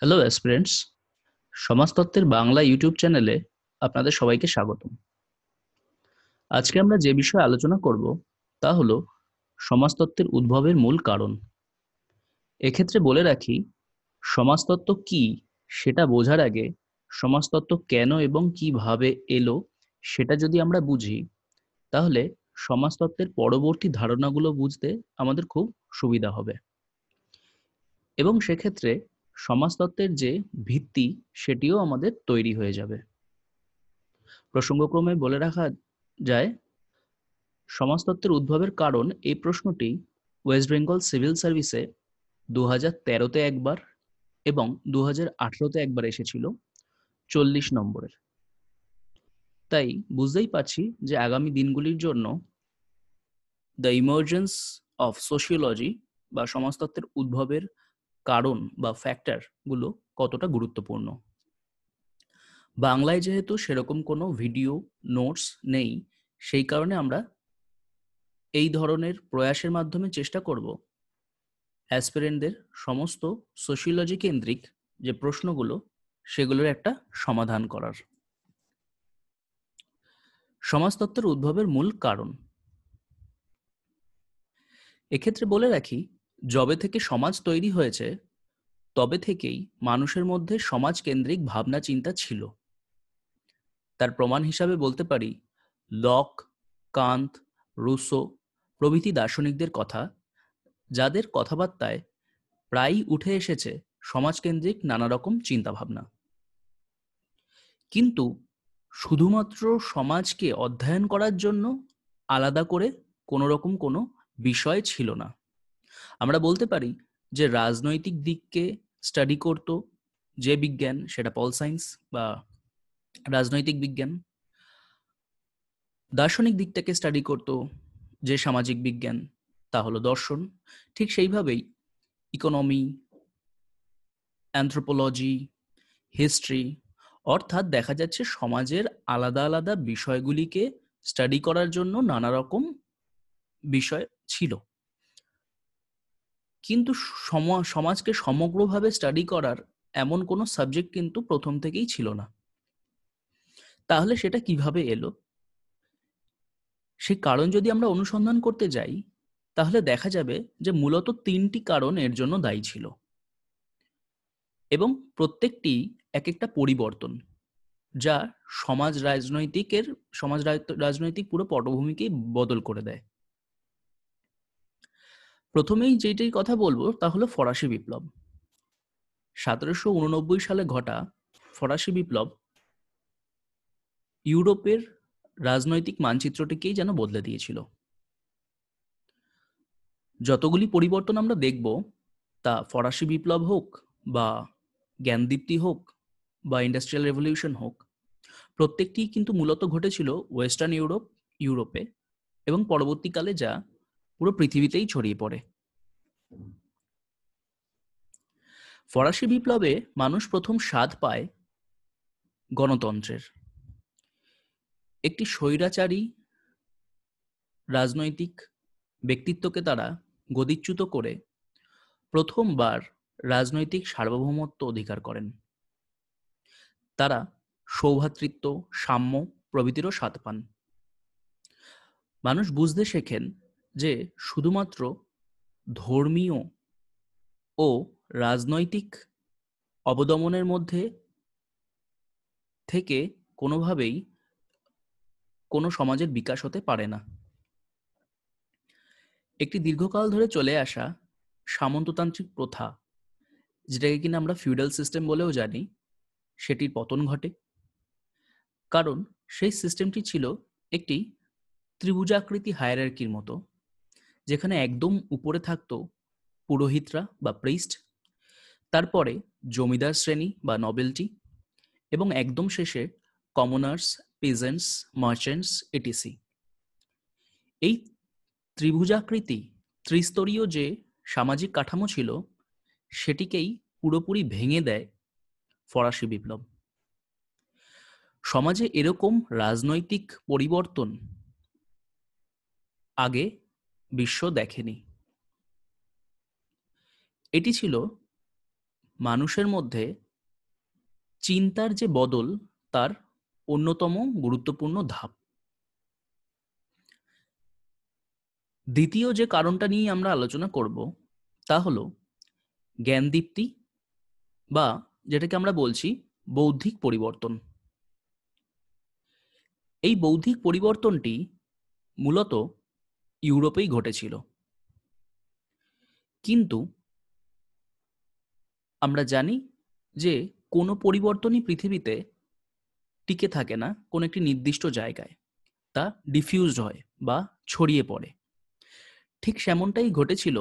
hello aspirants সমাজতত্ত্বের Bangla YouTube চ্যানেলে আপনাদের সবাইকে স্বাগতম আজকে আমরা যে বিষয়ে আলোচনা করব তা হলো সমাজতত্ত্বের উদ্ভবের মূল কারণ এক্ষেত্রে বলে রাখি সমাজতত্ত্ব কি সেটা বোঝার আগে সমাজতত্ত্ব কেন এবং কিভাবে এলো সেটা যদি আমরা বুঝি তাহলে সমাজতত্ত্বের পরবর্তী ধারণাগুলো বুঝতে আমাদের খুব সুবিধা হবে এবং সেক্ষেত্রে সমাজতত্ত্বের যে ভিত্তি সেটিও আমাদের তৈরি হয়ে যাবে প্রসঙ্গক্রমে বলে রাখা যায় সমাজতত্ত্বের উদ্ভবের কারণ এই প্রশ্নটি ওয়েস্ট বেঙ্গল সিভিল সার্ভিসে দু হাজার তেরোতে একবার এবং দু হাজার আঠেরোতে একবার এসেছিল চল্লিশ নম্বরের তাই বুঝতেই পারছি যে আগামী দিনগুলির জন্য দ্য ইমার্জেন্স অফ সোশিওলজি বা সমাজতত্ত্বের উদ্ভবের কারণ বা গুলো কতটা গুরুত্বপূর্ণ বাংলায় যেহেতু সেরকম কোনো ভিডিও নোটস নেই সেই কারণে আমরা এই ধরনের প্রয়াসের মাধ্যমে চেষ্টা করব অ্যাসপিরেন্টদের সমস্ত সোশিওলজি কেন্দ্রিক যে প্রশ্নগুলো সেগুলোর একটা সমাধান করার সমাজতত্ত্বের উদ্ভবের মূল কারণ এক্ষেত্রে বলে রাখি যবে থেকে সমাজ তৈরি হয়েছে তবে থেকেই মানুষের মধ্যে সমাজকেন্দ্রিক ভাবনা চিন্তা ছিল তার প্রমাণ হিসাবে বলতে পারি লক কান্ত রুসো প্রভৃতি দার্শনিকদের কথা যাদের কথাবার্তায় প্রায়ই উঠে এসেছে সমাজকেন্দ্রিক নানা রকম চিন্তাভাবনা কিন্তু শুধুমাত্র সমাজকে অধ্যয়ন করার জন্য আলাদা করে কোনো রকম কোনো বিষয় ছিল না আমরা বলতে পারি যে রাজনৈতিক দিককে স্টাডি করতো যে বিজ্ঞান সেটা পল সায়েন্স বা রাজনৈতিক বিজ্ঞান দার্শনিক দিকটাকে স্টাডি করতো যে সামাজিক বিজ্ঞান তা হলো দর্শন ঠিক সেইভাবেই ইকোনমি অ্যান্থ্রোপোলজি হিস্ট্রি অর্থাৎ দেখা যাচ্ছে সমাজের আলাদা আলাদা বিষয়গুলিকে স্টাডি করার জন্য নানা রকম বিষয় ছিল কিন্তু সমাজকে সমগ্রভাবে স্টাডি করার এমন কোনো সাবজেক্ট কিন্তু প্রথম থেকেই ছিল না তাহলে সেটা কিভাবে এলো সে কারণ যদি আমরা অনুসন্ধান করতে যাই তাহলে দেখা যাবে যে মূলত তিনটি কারণ এর জন্য দায়ী ছিল এবং প্রত্যেকটি এক একটা পরিবর্তন যা সমাজ রাজনৈতিকের সমাজ রাজনৈতিক পুরো পটভূমিকে বদল করে দেয় প্রথমেই যেটাই কথা বলবো তা হলো ফরাসি বিপ্লব সতেরোশো উননব্বই সালে ঘটা ফরাসি বিপ্লব ইউরোপের রাজনৈতিক মানচিত্রটিকেই যেন বদলে দিয়েছিল যতগুলি পরিবর্তন আমরা দেখব তা ফরাসি বিপ্লব হোক বা জ্ঞানদীপ্তি হোক বা ইন্ডাস্ট্রিয়াল রেভলিউশন হোক প্রত্যেকটি কিন্তু মূলত ঘটেছিল ওয়েস্টার্ন ইউরোপ ইউরোপে এবং পরবর্তীকালে যা পুরো পৃথিবীতেই ছড়িয়ে পড়ে ফরাসি বিপ্লবে মানুষ প্রথম স্বাদ পায় গণতন্ত্রের একটি স্বৈরাচারী রাজনৈতিক ব্যক্তিত্বকে তারা গদিচ্যুত করে প্রথমবার রাজনৈতিক সার্বভৌমত্ব অধিকার করেন তারা সৌভাতৃত্ব সাম্য প্রভৃতিরও স্বাদ পান মানুষ বুঝতে শেখেন যে শুধুমাত্র ধর্মীয় ও রাজনৈতিক অবদমনের মধ্যে থেকে কোনোভাবেই কোনো সমাজের বিকাশ হতে পারে না একটি দীর্ঘকাল ধরে চলে আসা সামন্ততান্ত্রিক প্রথা যেটাকে কিনা আমরা ফিউডাল সিস্টেম বলেও জানি সেটির পতন ঘটে কারণ সেই সিস্টেমটি ছিল একটি ত্রিভুজাকৃতি হায়ারার্কির মতো যেখানে একদম উপরে থাকত পুরোহিতরা বা প্রিস্ট তারপরে জমিদার শ্রেণী বা নবেলটি এবং একদম শেষে কমনার্স পিজেন্টস মার্চেন্টস এটিসি এই ত্রিভুজাকৃতি ত্রিস্তরীয় যে সামাজিক কাঠামো ছিল সেটিকেই পুরোপুরি ভেঙে দেয় ফরাসি বিপ্লব সমাজে এরকম রাজনৈতিক পরিবর্তন আগে বিশ্ব দেখেনি এটি ছিল মানুষের মধ্যে চিন্তার যে বদল তার অন্যতম গুরুত্বপূর্ণ ধাপ দ্বিতীয় যে কারণটা নিয়ে আমরা আলোচনা করব তা হলো জ্ঞানদীপ্তি বা যেটাকে আমরা বলছি বৌদ্ধিক পরিবর্তন এই বৌদ্ধিক পরিবর্তনটি মূলত ইউরোপেই ঘটেছিল কিন্তু আমরা জানি যে কোনো পরিবর্তনই পৃথিবীতে টিকে থাকে না কোনো একটি নির্দিষ্ট জায়গায় তা ডিফিউজড হয় বা ছড়িয়ে পড়ে ঠিক সেমনটাই ঘটেছিল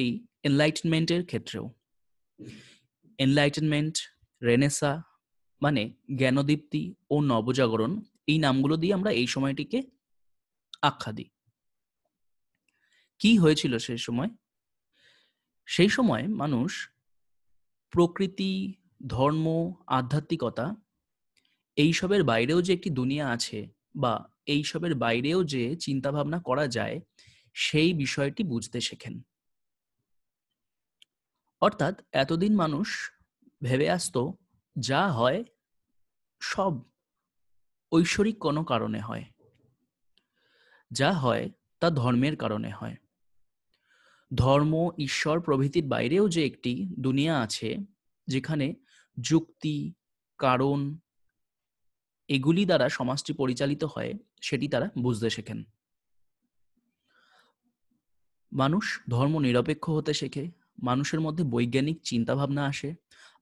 এই এনলাইটনমেন্টের ক্ষেত্রেও এনলাইটেনমেন্ট রেনেসা মানে জ্ঞানদীপ্তি ও নবজাগরণ এই নামগুলো দিয়ে আমরা এই সময়টিকে আখ্যা দিই কি হয়েছিল সেই সময় সেই সময় মানুষ প্রকৃতি ধর্ম আধ্যাত্মিকতা এইসবের বাইরেও যে একটি দুনিয়া আছে বা এইসবের বাইরেও যে চিন্তাভাবনা করা যায় সেই বিষয়টি বুঝতে শেখেন অর্থাৎ এতদিন মানুষ ভেবে আসত যা হয় সব ঐশ্বরিক কোনো কারণে হয় যা হয় তা ধর্মের কারণে হয় ধর্ম ঈশ্বর প্রভৃতির বাইরেও যে একটি দুনিয়া আছে যেখানে যুক্তি কারণ এগুলি দ্বারা সমাজটি পরিচালিত হয় সেটি তারা বুঝতে শেখেন মানুষ ধর্ম নিরপেক্ষ হতে শেখে মানুষের মধ্যে বৈজ্ঞানিক চিন্তাভাবনা আসে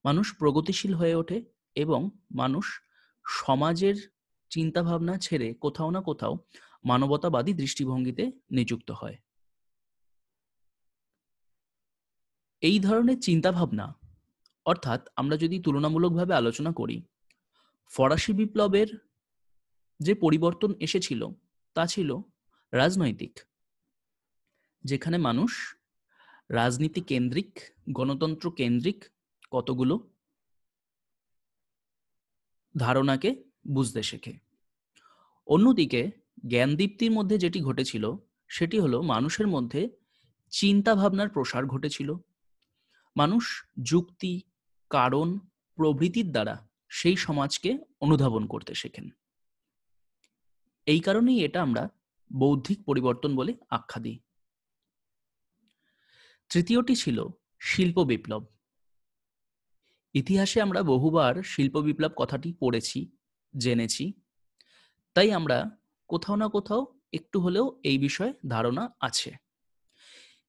মানুষ প্রগতিশীল হয়ে ওঠে এবং মানুষ সমাজের চিন্তাভাবনা ছেড়ে কোথাও না কোথাও মানবতাবাদী দৃষ্টিভঙ্গিতে নিযুক্ত হয় এই ধরনের চিন্তাভাবনা অর্থাৎ আমরা যদি তুলনামূলকভাবে আলোচনা করি ফরাসি বিপ্লবের যে পরিবর্তন এসেছিল তা ছিল রাজনৈতিক যেখানে মানুষ রাজনীতি কেন্দ্রিক গণতন্ত্র কেন্দ্রিক কতগুলো ধারণাকে বুঝতে শেখে অন্যদিকে জ্ঞান দীপ্তির মধ্যে যেটি ঘটেছিল সেটি হলো মানুষের মধ্যে চিন্তা ভাবনার প্রসার ঘটেছিল মানুষ যুক্তি কারণ প্রভৃতির দ্বারা সেই সমাজকে অনুধাবন করতে শেখেন এই কারণেই এটা আমরা বৌদ্ধিক পরিবর্তন বলে আখ্যা দিই তৃতীয়টি ছিল শিল্প বিপ্লব ইতিহাসে আমরা বহুবার শিল্প বিপ্লব কথাটি পড়েছি জেনেছি তাই আমরা কোথাও না কোথাও একটু হলেও এই বিষয়ে ধারণা আছে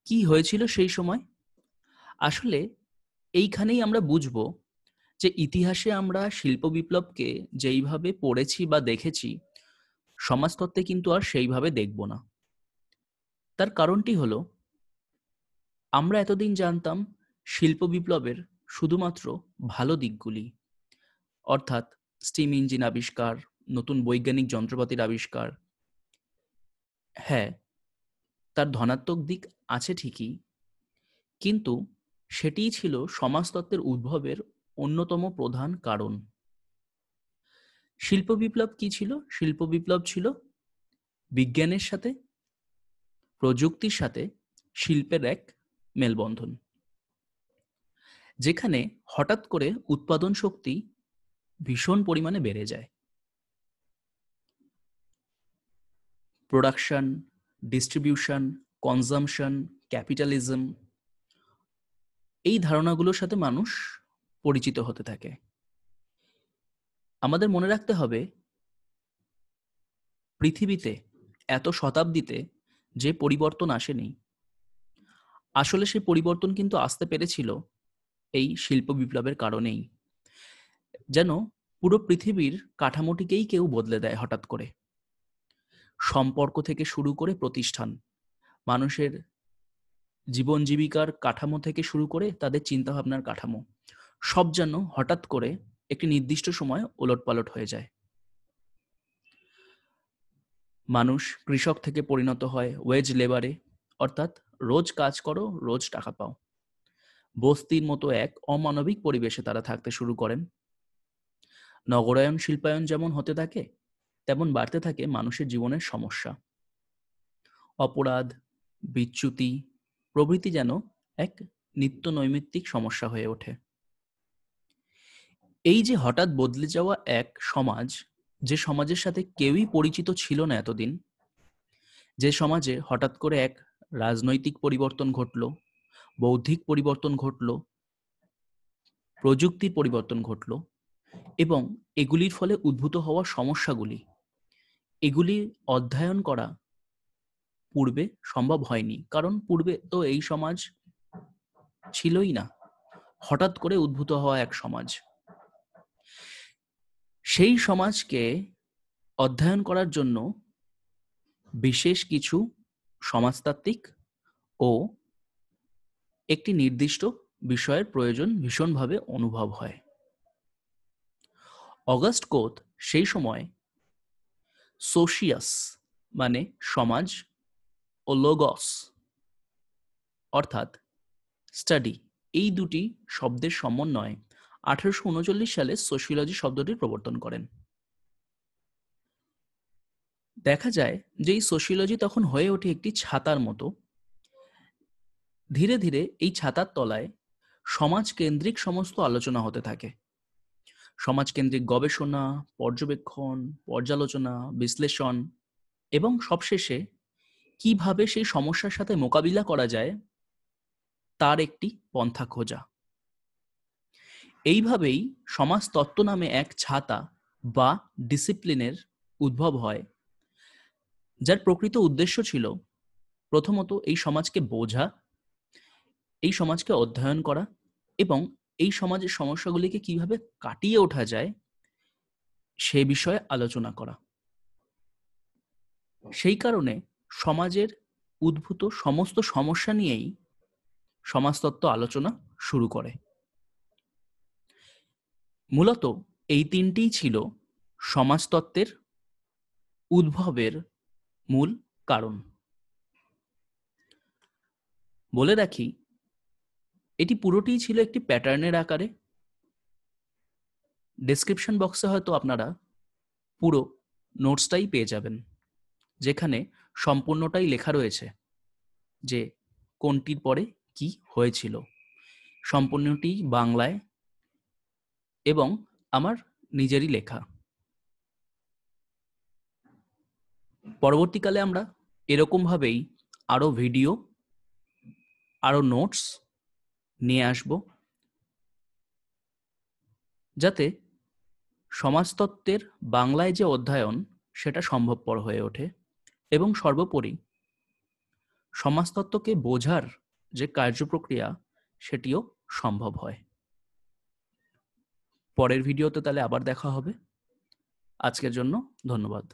কি হয়েছিল সেই সময় আসলে এইখানেই আমরা বুঝব যে ইতিহাসে আমরা শিল্প বিপ্লবকে যেইভাবে পড়েছি বা দেখেছি সমাজতত্ত্বে কিন্তু আর সেইভাবে দেখব না তার কারণটি হলো আমরা এতদিন জানতাম শিল্প বিপ্লবের শুধুমাত্র ভালো দিকগুলি অর্থাৎ স্টিম ইঞ্জিন আবিষ্কার নতুন বৈজ্ঞানিক যন্ত্রপাতির আবিষ্কার হ্যাঁ তার ধনাত্মক দিক আছে ঠিকই কিন্তু সেটিই ছিল সমাজতত্ত্বের উদ্ভবের অন্যতম প্রধান কারণ শিল্প বিপ্লব কি ছিল শিল্প বিপ্লব ছিল বিজ্ঞানের সাথে প্রযুক্তির সাথে শিল্পের এক মেলবন্ধন যেখানে হঠাৎ করে উৎপাদন শক্তি ভীষণ পরিমাণে বেড়ে যায় প্রোডাকশন ডিস্ট্রিবিউশন কনজামশন ক্যাপিটালিজম এই ধারণাগুলোর সাথে মানুষ পরিচিত হতে থাকে আমাদের মনে রাখতে হবে পৃথিবীতে এত শতাব্দীতে যে পরিবর্তন আসেনি আসলে সেই পরিবর্তন কিন্তু আসতে পেরেছিল এই শিল্প বিপ্লবের কারণেই যেন পুরো পৃথিবীর কাঠামোটিকেই কেউ বদলে দেয় হঠাৎ করে সম্পর্ক থেকে শুরু করে প্রতিষ্ঠান মানুষের জীবন জীবিকার কাঠামো থেকে শুরু করে তাদের চিন্তাভাবনার কাঠামো সব যেন হঠাৎ করে একটি নির্দিষ্ট সময় ওলটপালট হয়ে যায় মানুষ কৃষক থেকে পরিণত হয় ওয়েজ লেবারে অর্থাৎ রোজ কাজ করো রোজ টাকা পাও বস্তির মতো এক অমানবিক পরিবেশে তারা থাকতে শুরু করেন নগরায়ন শিল্পায়ন যেমন হতে থাকে তেমন বাড়তে থাকে মানুষের জীবনের সমস্যা অপরাধ বিচ্যুতি প্রভৃতি যেন এক নিত্য নৈমিত্তিক সমস্যা হয়ে ওঠে এই যে হঠাৎ বদলে যাওয়া এক সমাজ যে সমাজের সাথে কেউই পরিচিত ছিল না এতদিন যে সমাজে হঠাৎ করে এক রাজনৈতিক পরিবর্তন ঘটল বৌদ্ধিক পরিবর্তন ঘটল প্রযুক্তির পরিবর্তন ঘটল এবং এগুলির ফলে উদ্ভূত হওয়া সমস্যাগুলি এগুলি অধ্যয়ন করা পূর্বে সম্ভব হয়নি কারণ পূর্বে তো এই সমাজ ছিলই না হঠাৎ করে উদ্ভূত হওয়া এক সমাজ সেই সমাজকে অধ্যয়ন করার জন্য বিশেষ কিছু সমাজতাত্ত্বিক ও একটি নির্দিষ্ট বিষয়ের প্রয়োজন ভীষণভাবে অনুভব হয় অগাস্ট কোথ সেই সময় সোশিয়াস মানে সমাজ ও লোগস অর্থাৎ স্টাডি এই দুটি শব্দের সমন্বয়ে আঠারোশো উনচল্লিশ সালে সোশিওলজি শব্দটি প্রবর্তন করেন দেখা যায় যে এই সোশিওলজি তখন হয়ে ওঠে একটি ছাতার মতো ধীরে ধীরে এই ছাতার তলায় সমাজ কেন্দ্রিক সমস্ত আলোচনা হতে থাকে সমাজ কেন্দ্রিক গবেষণা পর্যবেক্ষণ পর্যালোচনা বিশ্লেষণ এবং সবশেষে কিভাবে সেই সমস্যার সাথে মোকাবিলা করা যায় তার একটি পন্থা খোঁজা এইভাবেই সমাজতত্ত্ব নামে এক ছাতা বা ডিসিপ্লিনের উদ্ভব হয় যার প্রকৃত উদ্দেশ্য ছিল প্রথমত এই সমাজকে বোঝা এই সমাজকে অধ্যয়ন করা এবং এই সমাজের সমস্যাগুলিকে কিভাবে কাটিয়ে ওঠা যায় সে বিষয়ে আলোচনা করা সেই কারণে সমাজের উদ্ভূত সমস্ত সমস্যা নিয়েই সমাজতত্ত্ব আলোচনা শুরু করে মূলত এই তিনটিই ছিল সমাজতত্ত্বের উদ্ভবের মূল কারণ বলে রাখি এটি পুরোটিই ছিল একটি প্যাটার্নের আকারে ডেসক্রিপশন বক্সে হয়তো আপনারা পুরো নোটসটাই পেয়ে যাবেন যেখানে সম্পূর্ণটাই লেখা রয়েছে যে কোনটির পরে কি হয়েছিল সম্পূর্ণটি বাংলায় এবং আমার নিজেরই লেখা পরবর্তীকালে আমরা এরকমভাবেই আরও ভিডিও আরও নোটস নিয়ে আসব যাতে সমাজতত্ত্বের বাংলায় যে অধ্যয়ন সেটা সম্ভবপর হয়ে ওঠে এবং সর্বোপরি সমাজতত্ত্বকে বোঝার যে কার্যপ্রক্রিয়া সেটিও সম্ভব হয় পরের ভিডিওতে তাহলে আবার দেখা হবে আজকের জন্য ধন্যবাদ